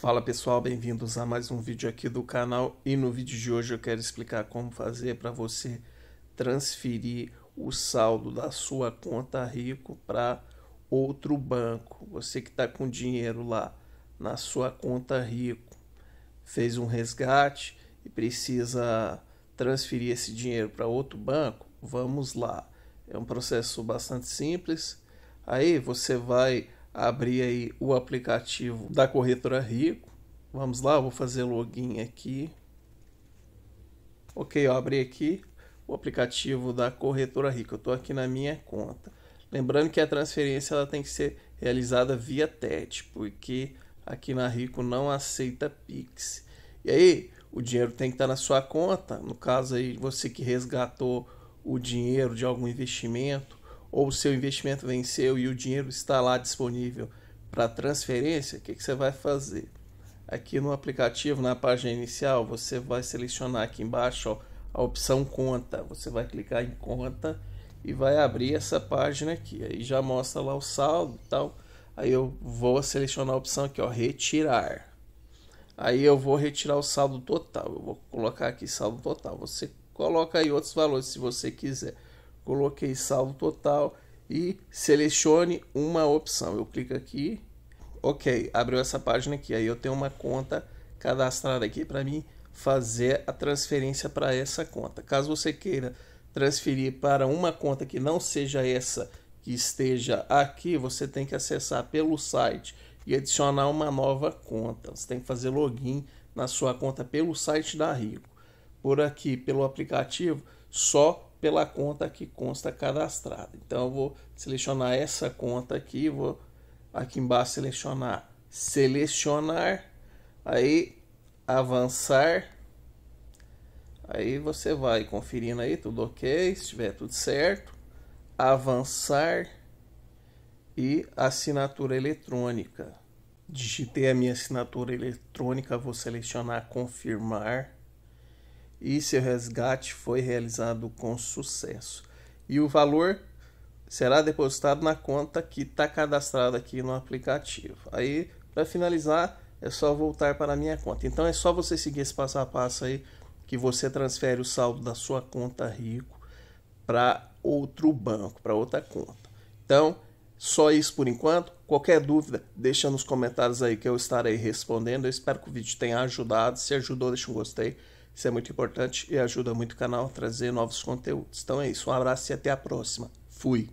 Fala pessoal, bem-vindos a mais um vídeo aqui do canal e no vídeo de hoje eu quero explicar como fazer para você transferir o saldo da sua conta Rico para outro banco. Você que está com dinheiro lá na sua conta Rico, fez um resgate e precisa transferir esse dinheiro para outro banco, vamos lá. É um processo bastante simples. Aí você vai abrir aí o aplicativo da corretora Rico. Vamos lá, vou fazer login aqui. Ok, eu abri aqui o aplicativo da corretora Rico. Eu estou aqui na minha conta. Lembrando que a transferência ela tem que ser realizada via TED, porque aqui na Rico não aceita Pix. E aí, o dinheiro tem que estar na sua conta. No caso aí, você que resgatou o dinheiro de algum investimento ou o seu investimento venceu e o dinheiro está lá disponível para transferência, o que, que você vai fazer? Aqui no aplicativo, na página inicial, você vai selecionar aqui embaixo ó, a opção conta. Você vai clicar em conta e vai abrir essa página aqui. Aí já mostra lá o saldo e tal. Aí eu vou selecionar a opção aqui, ó, retirar. Aí eu vou retirar o saldo total. Eu vou colocar aqui saldo total. Você coloca aí outros valores se você quiser coloquei saldo total e selecione uma opção. Eu clico aqui, ok, abriu essa página aqui, aí eu tenho uma conta cadastrada aqui para mim fazer a transferência para essa conta. Caso você queira transferir para uma conta que não seja essa que esteja aqui, você tem que acessar pelo site e adicionar uma nova conta. Você tem que fazer login na sua conta pelo site da Rico. Por aqui, pelo aplicativo, só pela conta que consta cadastrada. Então eu vou selecionar essa conta aqui, vou aqui embaixo selecionar selecionar, aí avançar. Aí você vai conferindo aí tudo OK, se tiver tudo certo, avançar e assinatura eletrônica. Digitei a minha assinatura eletrônica, vou selecionar confirmar e seu resgate foi realizado com sucesso. E o valor será depositado na conta que está cadastrada aqui no aplicativo. Aí, para finalizar, é só voltar para a minha conta. Então é só você seguir esse passo a passo aí que você transfere o saldo da sua conta Rico para outro banco, para outra conta. Então, só isso por enquanto. Qualquer dúvida, deixa nos comentários aí que eu estarei respondendo. Eu espero que o vídeo tenha ajudado. Se ajudou, deixa um gostei. Isso é muito importante e ajuda muito o canal a trazer novos conteúdos. Então é isso. Um abraço e até a próxima. Fui.